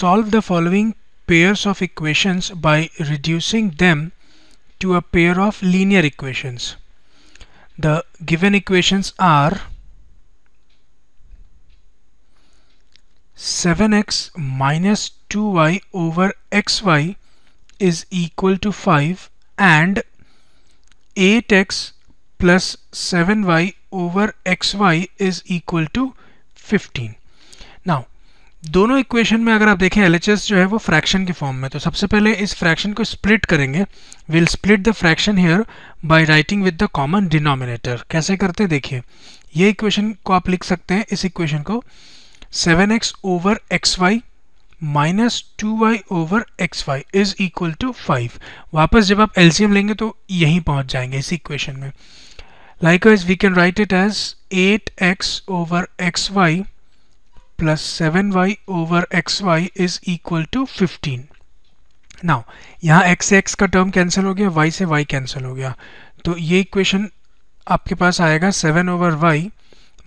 Solve the following pairs of equations by reducing them to a pair of linear equations. The given equations are 7x minus 2y over xy is equal to 5 and 8x plus 7y over xy is equal to 15. Now दोनों equation में अगर आप देखें L जो है वो fraction के form में तो सबसे पहले इस फ्रैक्शन को स्प्लिट करेंगे will split the fraction here by writing with the common denominator कैसे करते हैं देखिए ये इक्वेशन को आप लिख सकते हैं इस इक्वेशन को seven x over x y minus two y over x y is equal to five वापस जब आप एल्सियम लेंगे तो यहीं पहुंच जाएंगे इस इक्वेशन में like we can write it as eight x over x y plus seven y over x y is equal to fifteen now यहाँ एक्स से एक्स का टर्म कैंसिल हो गया वाई से वाई कैंसिल हो गया तो ये इक्वेशन आपके पास आएगा seven over y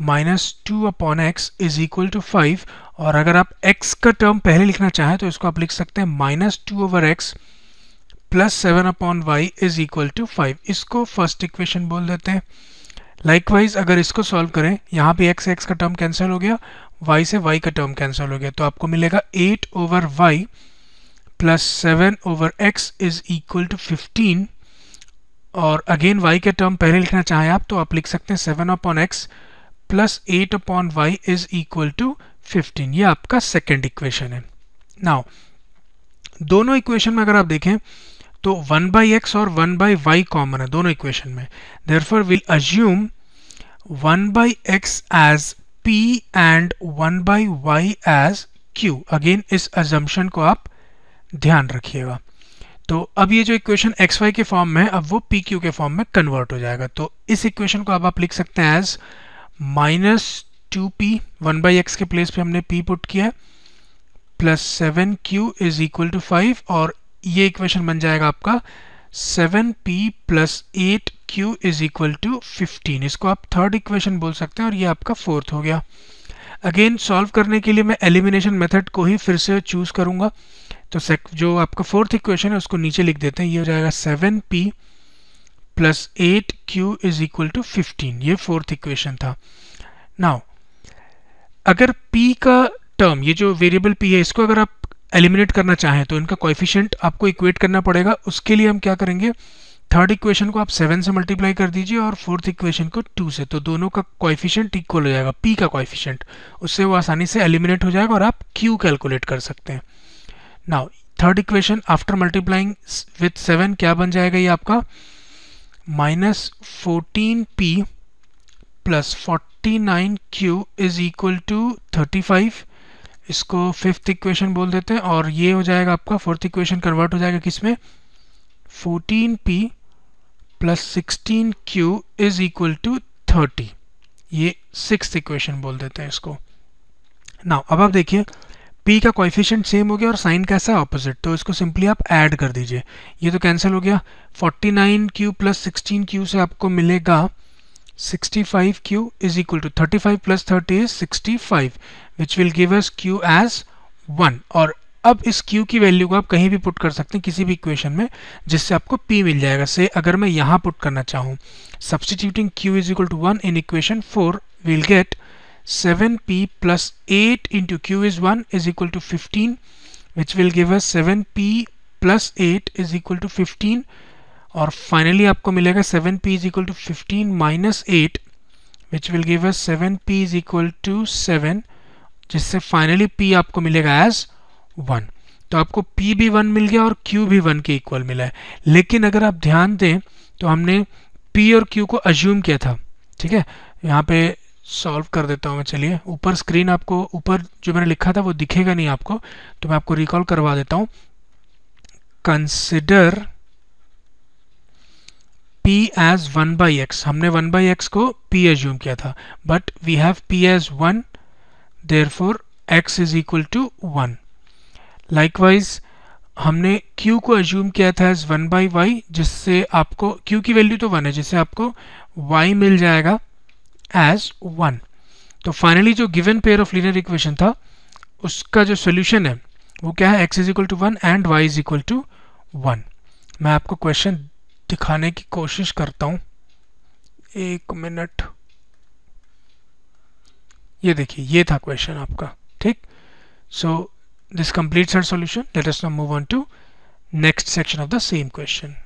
minus two upon x is equal to five और अगर आप एक्स का टर्म पहले लिखना चाहें तो इसको आप लिख सकते हैं minus two over x plus seven upon y is equal to five इसको फर्स्ट इक्वेशन बोल देते हैं लाइकवाइज अगर इसको सॉल्व करें यहाँ पे एक्स एक्स का टर्म कैंसिल हो गया वाई से वाई का टर्म कैंसिल हो गया तो आपको मिलेगा eight over y plus seven over x is equal to fifteen और अगेन वाई के टर्म पहले लिखना चाहें आप तो आप लिख सकते हैं seven upon x plus eight upon y is equal to fifteen ये आपका सेकेंड इक्वेशन है नाउ दोनों इक्वेशन में अगर आप देखें तो वन बाई एक्स और वन बाई वाई कॉमन है दोनों इक्वेशन में for will assume one by x as P and 1 by y as Q again इस अजम्पन को आप ध्यान रखिएगा तो अब ये जो इक्वेशन एक्स वाई के फॉर्म में अब वो पी क्यू के फॉर्म में कन्वर्ट हो जाएगा तो इस इक्वेशन को अब आप लिख सकते हैं as minus two P one by x के प्लेस पे हमने पी पुट किया plus seven Q is equal to five और ये इक्वेशन बन जाएगा आपका seven P plus eight Q is equal to fifteen इसको आप थर्ड इक्वेशन बोल सकते हैं और ये आपका फोर्थ हो गया अगेन सॉल्व करने के लिए मैं एलिमिनेशन मेथड को ही फिर से चूज़ करूंगा तो जो आपका फोर्थ इक्वेशन है उसको नीचे लिख देते हैं ये हो जाएगा seven P plus eight Q is equal to fifteen ये फोर्थ इक्वेशन था नाउ अगर पी का टर्म ये जो वेरिएबल पी है इसको अगर आप एलिमिनेट करना चाहें तो इनका कोएफिशिएंट आपको इक्वेट करना पड़ेगा उसके लिए हम क्या करेंगे थर्ड इक्वेशन को आप सेवन से मल्टीप्लाई कर दीजिए और फोर्थ इक्वेशन को टू से तो दोनों का कॉइफिशियंट इक्वल हो जाएगा पी का कॉइफिशियंट उससे वो आसानी से एलिमिनेट हो जाएगा और आप क्यू कैलकुलेट कर सकते हैं now third equation after multiplying with seven क्या बन जाएगा ये आपका minus fourteen P plus forty nine Q is equal to thirty five इसको फिफ्थ इक्वेशन बोल देते हैं और ये हो जाएगा आपका फोर्थ इक्वेशन कन्वर्ट हो जाएगा किसमें fourteen P plus sixteen Q is equal to thirty ये सिक्स इक्वेशन बोल देते हैं इसको ना अब आप देखिए p का कोएफिशिएंट सेम हो गया और साइन कैसा है ऑपोजिट तो इसको सिंपली आप ऐड कर दीजिए ये तो कैंसिल हो गया forty nine Q plus sixteen Q से आपको मिलेगा sixty five Q is equal to thirty five plus thirty is sixty five which will give us Q as one और अब इस Q की वैल्यू को आप कहीं भी पुट कर सकते हैं किसी भी इक्वेशन में जिससे आपको P मिल जाएगा से अगर मैं यहाँ पुट करना चाहूँ substituting Q is equal to one in equation four will get seven P plus eight into Q is one is equal to fifteen which will give a seven P plus eight is equal to fifteen और finally आपको मिलेगा seven P is equal to fifteen minus eight which will give a seven P is equal to seven जिससे finally P आपको मिलेगा as one तो आपको P भी one मिल गया और Q भी वन के इक्वल मिला है लेकिन अगर आप ध्यान दें तो हमने P और Q को अज्यूम किया था ठीक है यहाँ पे सॉल्व कर देता हूँ मैं चलिए ऊपर स्क्रीन आपको ऊपर जो मैंने लिखा था वो दिखेगा नहीं आपको तो मैं आपको रिकॉल करवा देता हूँ consider p as one by x हमने वन बाई एक्स को p एज्यूम किया था but we have p as one therefore x is equal to one likewise हमने q को एज्यूम किया था एज वन बाई वाई जिससे आपको q की वैल्यू तो वन है जिससे आपको y मिल जाएगा एज वन तो फाइनली जो given pair of linear equation था उसका जो सोल्यूशन है वो क्या है x is equal to one and y is equal to one मैं आपको क्वेश्चन दिखाने की कोशिश करता हूँ एक मिनट ये देखिए ये था क्वेश्चन आपका ठीक सो so, This completes our solution. Let us now move on to next section of the same question.